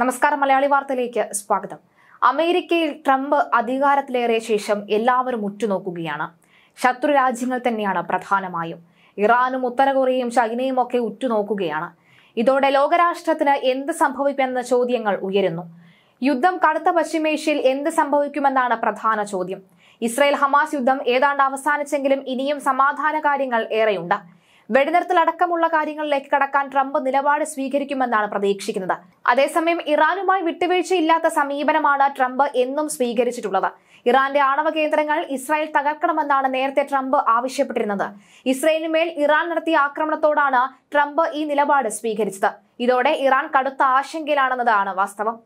നമസ്കാരം മലയാളി വാർത്തയിലേക്ക് സ്വാഗതം അമേരിക്കയിൽ ട്രംപ് അധികാരത്തിലേറിയ ശേഷം എല്ലാവരും ഉറ്റുനോക്കുകയാണ് ശത്രു രാജ്യങ്ങൾ തന്നെയാണ് പ്രധാനമായും ഇറാനും ഉത്തര കൊറിയയും ചൈനയും ഒക്കെ ഉറ്റുനോക്കുകയാണ് ഇതോടെ ലോകരാഷ്ട്രത്തിന് എന്ത് സംഭവിക്കുമെന്ന ചോദ്യങ്ങൾ ഉയരുന്നു യുദ്ധം കടുത്ത പശ്ചിമേഷ്യയിൽ എന്ത് സംഭവിക്കുമെന്നാണ് പ്രധാന ചോദ്യം ഇസ്രയേൽ ഹമാസ് യുദ്ധം ഏതാണ്ട് അവസാനിച്ചെങ്കിലും ഇനിയും സമാധാന കാര്യങ്ങൾ ഏറെയുണ്ട് വെടിനിർത്തൽ അടക്കമുള്ള കാര്യങ്ങളിലേക്ക് കടക്കാൻ ട്രംപ് നിലപാട് സ്വീകരിക്കുമെന്നാണ് പ്രതീക്ഷിക്കുന്നത് അതേസമയം ഇറാനുമായി വിട്ടുവീഴ്ചയില്ലാത്ത സമീപനമാണ് ട്രംപ് എന്നും സ്വീകരിച്ചിട്ടുള്ളത് ഇറാന്റെ ആണവ കേന്ദ്രങ്ങൾ ഇസ്രായേൽ തകർക്കണമെന്നാണ് നേരത്തെ ട്രംപ് ആവശ്യപ്പെട്ടിരുന്നത് ഇസ്രായേലിന്മേൽ ഇറാൻ നടത്തിയ ആക്രമണത്തോടാണ് ട്രംപ് ഈ നിലപാട് സ്വീകരിച്ചത് ഇതോടെ ഇറാൻ കടുത്ത ആശങ്കയിലാണെന്നതാണ് വാസ്തവം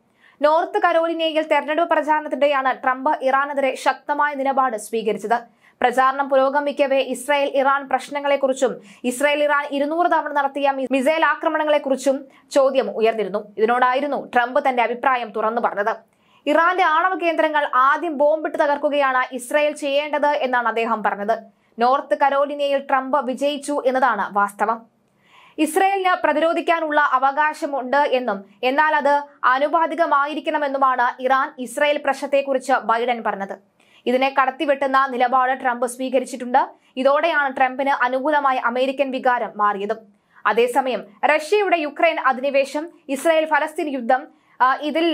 നോർത്ത് കരോലിനയിൽ തെരഞ്ഞെടുപ്പ് പ്രചാരണത്തിനിടെയാണ് ട്രംപ് ഇറാനെതിരെ ശക്തമായ നിലപാട് സ്വീകരിച്ചത് പ്രചാരണം പുരോഗമിക്കവേ ഇസ്രായേൽ ഇറാൻ പ്രശ്നങ്ങളെക്കുറിച്ചും ഇസ്രായേൽ ഇറാൻ ഇരുന്നൂറ് തവണ നടത്തിയ മിസൈൽ ആക്രമണങ്ങളെക്കുറിച്ചും ചോദ്യം ഉയർന്നിരുന്നു ഇതിനോടായിരുന്നു ട്രംപ് തന്റെ അഭിപ്രായം തുറന്നു പറഞ്ഞത് ഇറാന്റെ ആണവ കേന്ദ്രങ്ങൾ ആദ്യം ബോംബിട്ട് തകർക്കുകയാണ് ഇസ്രായേൽ ചെയ്യേണ്ടത് എന്നാണ് അദ്ദേഹം പറഞ്ഞത് നോർത്ത് കരോലിനയിൽ ട്രംപ് വിജയിച്ചു എന്നതാണ് വാസ്തവം ഇസ്രയേലിന് പ്രതിരോധിക്കാനുള്ള അവകാശമുണ്ട് എന്നും എന്നാൽ അത് അനുപാതികമായിരിക്കണമെന്നുമാണ് ഇറാൻ ഇസ്രയേൽ പ്രശ്നത്തെക്കുറിച്ച് ബൈഡൻ പറഞ്ഞത് ഇതിനെ കടത്തിവെട്ടുന്ന നിലപാട് ട്രംപ് സ്വീകരിച്ചിട്ടുണ്ട് ഇതോടെയാണ് ട്രംപിന് അനുകൂലമായ അമേരിക്കൻ വികാരം മാറിയത് അതേസമയം റഷ്യയുടെ യുക്രൈൻ അധിനിവേശം ഇസ്രായേൽ ഫലസ്തീൻ യുദ്ധം ഇതിൽ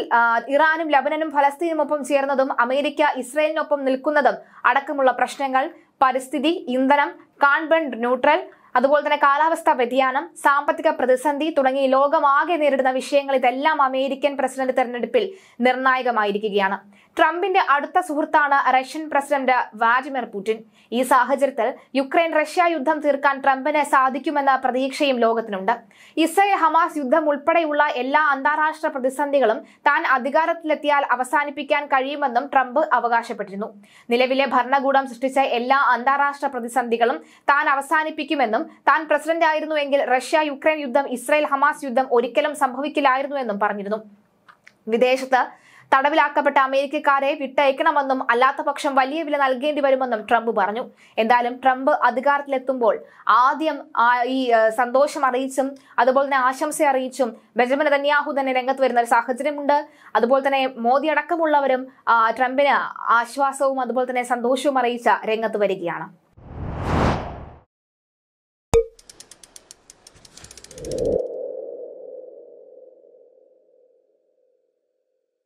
ഇറാനും ലബനനും ഫലസ്തീനും ഒപ്പം ചേർന്നതും അമേരിക്ക ഇസ്രായേലിനൊപ്പം നിൽക്കുന്നതും അടക്കമുള്ള പ്രശ്നങ്ങൾ പരിസ്ഥിതി ഇന്ധനം കാൺബൺ ന്യൂട്രൽ അതുപോലെ തന്നെ കാലാവസ്ഥാ വ്യതിയാനം സാമ്പത്തിക പ്രതിസന്ധി തുടങ്ങി ലോകമാകെ നേരിടുന്ന വിഷയങ്ങൾ ഇതെല്ലാം അമേരിക്കൻ പ്രസിഡന്റ് തെരഞ്ഞെടുപ്പിൽ നിർണായകമായിരിക്കുകയാണ് ട്രംപിന്റെ അടുത്ത സുഹൃത്താണ് റഷ്യൻ പ്രസിഡന്റ് വ്ളാഡിമിർ പുടിൻ ഈ സാഹചര്യത്തിൽ യുക്രൈൻ റഷ്യ യുദ്ധം തീർക്കാൻ ട്രംപിന് സാധിക്കുമെന്ന പ്രതീക്ഷയും ലോകത്തിനുണ്ട് ഇസ്രയേൽ ഹമാസ് യുദ്ധം ഉൾപ്പെടെയുള്ള എല്ലാ അന്താരാഷ്ട്ര പ്രതിസന്ധികളും താൻ അധികാരത്തിലെത്തിയാൽ അവസാനിപ്പിക്കാൻ കഴിയുമെന്നും ട്രംപ് അവകാശപ്പെട്ടിരുന്നു നിലവിലെ ഭരണകൂടം സൃഷ്ടിച്ച എല്ലാ അന്താരാഷ്ട്ര പ്രതിസന്ധികളും താൻ അവസാനിപ്പിക്കുമെന്നും താൻ പ്രസിഡന്റ് ആയിരുന്നുവെങ്കിൽ റഷ്യ യുക്രൈൻ യുദ്ധം ഇസ്രായേൽ ഹമാസ് യുദ്ധം ഒരിക്കലും സംഭവിക്കില്ലായിരുന്നുവെന്നും പറഞ്ഞിരുന്നു വിദേശത്ത് തടവിലാക്കപ്പെട്ട അമേരിക്കക്കാരെ വിട്ടയക്കണമെന്നും അല്ലാത്തപക്ഷം വലിയ വില നൽകേണ്ടി വരുമെന്നും ട്രംപ് പറഞ്ഞു എന്തായാലും ട്രംപ് അധികാരത്തിലെത്തുമ്പോൾ ആദ്യം ഈ സന്തോഷം അറിയിച്ചും അതുപോലെ തന്നെ ആശംസ അറിയിച്ചും ബെഞ്ചമിൻ നെതന്യാഹു തന്നെ രംഗത്ത് വരുന്ന ഒരു സാഹചര്യമുണ്ട് അതുപോലെ തന്നെ മോദി അടക്കമുള്ളവരും ട്രംപിന് ആശ്വാസവും അതുപോലെ തന്നെ സന്തോഷവും അറിയിച്ച രംഗത്ത് വരികയാണ്